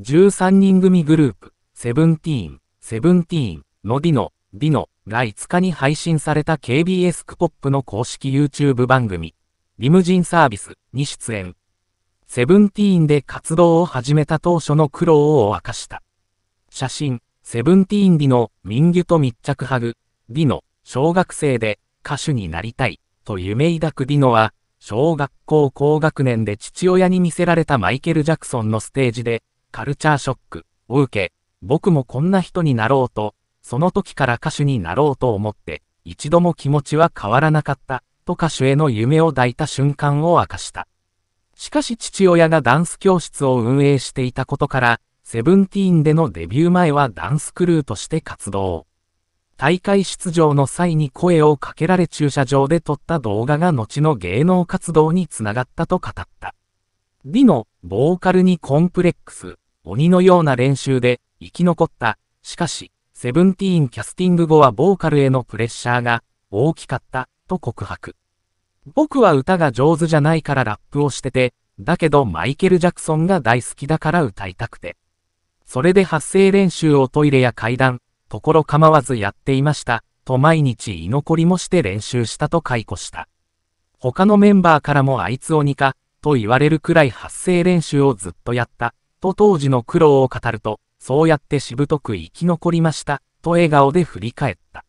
13人組グループ、セブンティーン、セブンティーンのディノ、ディノが5日に配信された KBS クポップの公式 YouTube 番組、リムジンサービスに出演。セブンティーンで活動を始めた当初の苦労を明かした。写真、セブンティーンディノ、民ンと密着ハグ、ディノ、小学生で歌手になりたい、と夢抱くディノは、小学校高学年で父親に見せられたマイケル・ジャクソンのステージで、カルチャーショックを受け、僕もこんな人になろうと、その時から歌手になろうと思って、一度も気持ちは変わらなかった、と歌手への夢を抱いた瞬間を明かした。しかし父親がダンス教室を運営していたことから、セブンティーンでのデビュー前はダンスクルーとして活動。大会出場の際に声をかけられ駐車場で撮った動画が後の芸能活動につながったと語った。ディのボーカルにコンプレックス鬼のような練習で生き残った。しかし、セブンティーンキャスティング後はボーカルへのプレッシャーが大きかった、と告白。僕は歌が上手じゃないからラップをしてて、だけどマイケル・ジャクソンが大好きだから歌いたくて。それで発声練習をトイレや階段、ところ構わずやっていました、と毎日居残りもして練習したと解雇した。他のメンバーからもあいつ鬼か、と言われるくらい発声練習をずっとやった、と当時の苦労を語ると、そうやってしぶとく生き残りました、と笑顔で振り返った。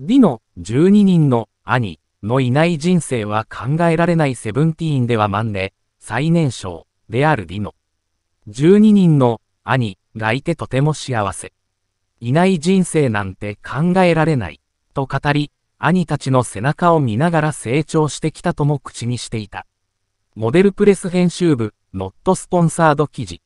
ディの12人の兄のいない人生は考えられないセブンティーンではマンで、最年少であるディの。12人の兄がいてとても幸せ。いない人生なんて考えられない、と語り、兄たちの背中を見ながら成長してきたとも口にしていた。モデルプレス編集部、ノットスポンサード記事。